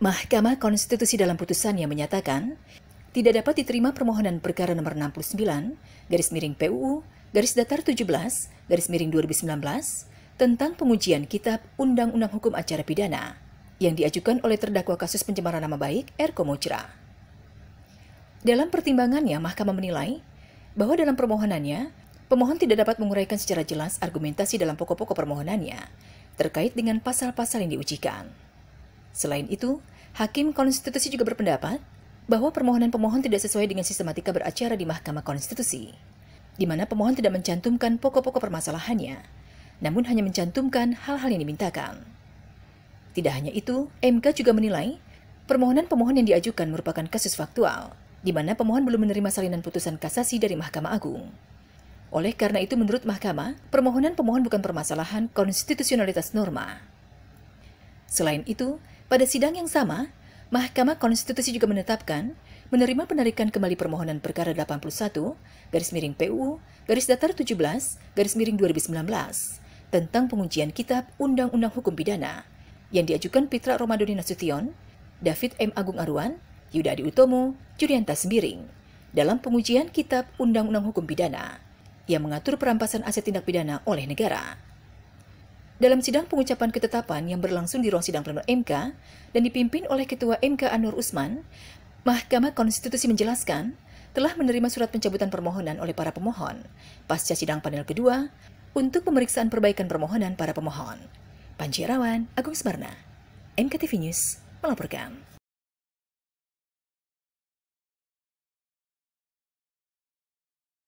Mahkamah Konstitusi dalam putusannya menyatakan, tidak dapat diterima permohonan perkara nomor 69, garis miring PUU, garis datar 17, garis miring 2019, tentang pengujian kitab Undang-Undang Hukum Acara Pidana yang diajukan oleh terdakwa kasus pencemaran nama baik Erko Mojra. Dalam pertimbangannya, Mahkamah menilai bahwa dalam permohonannya, pemohon tidak dapat menguraikan secara jelas argumentasi dalam pokok-pokok permohonannya terkait dengan pasal-pasal yang diujikan. Selain itu, Hakim Konstitusi juga berpendapat bahwa permohonan pemohon tidak sesuai dengan sistematika beracara di Mahkamah Konstitusi, di mana pemohon tidak mencantumkan pokok-pokok permasalahannya, namun hanya mencantumkan hal-hal yang dimintakan. Tidak hanya itu, MK juga menilai permohonan pemohon yang diajukan merupakan kasus faktual, di mana pemohon belum menerima salinan putusan kasasi dari Mahkamah Agung. Oleh karena itu, menurut Mahkamah, permohonan pemohon bukan permasalahan konstitusionalitas norma. Selain itu, pada sidang yang sama, Mahkamah Konstitusi juga menetapkan menerima penarikan kembali permohonan perkara 81 garis miring PU, garis datar 17 garis miring 2019 tentang penguncian kitab Undang-Undang Hukum Pidana yang diajukan Pitra Romadoni Nasution, David M. Agung Arwan, Yuda Adi Utomo, Jurianta Sembiring dalam pengujian kitab Undang-Undang Hukum Pidana yang mengatur perampasan aset tindak pidana oleh negara. Dalam sidang pengucapan ketetapan yang berlangsung di ruang sidang pleno MK dan dipimpin oleh Ketua MK Anur Usman, Mahkamah Konstitusi menjelaskan telah menerima surat pencabutan permohonan oleh para pemohon pasca sidang panel kedua untuk pemeriksaan perbaikan permohonan para pemohon. Panji Rawan, Agung Smarna, MKTV News melaporkan.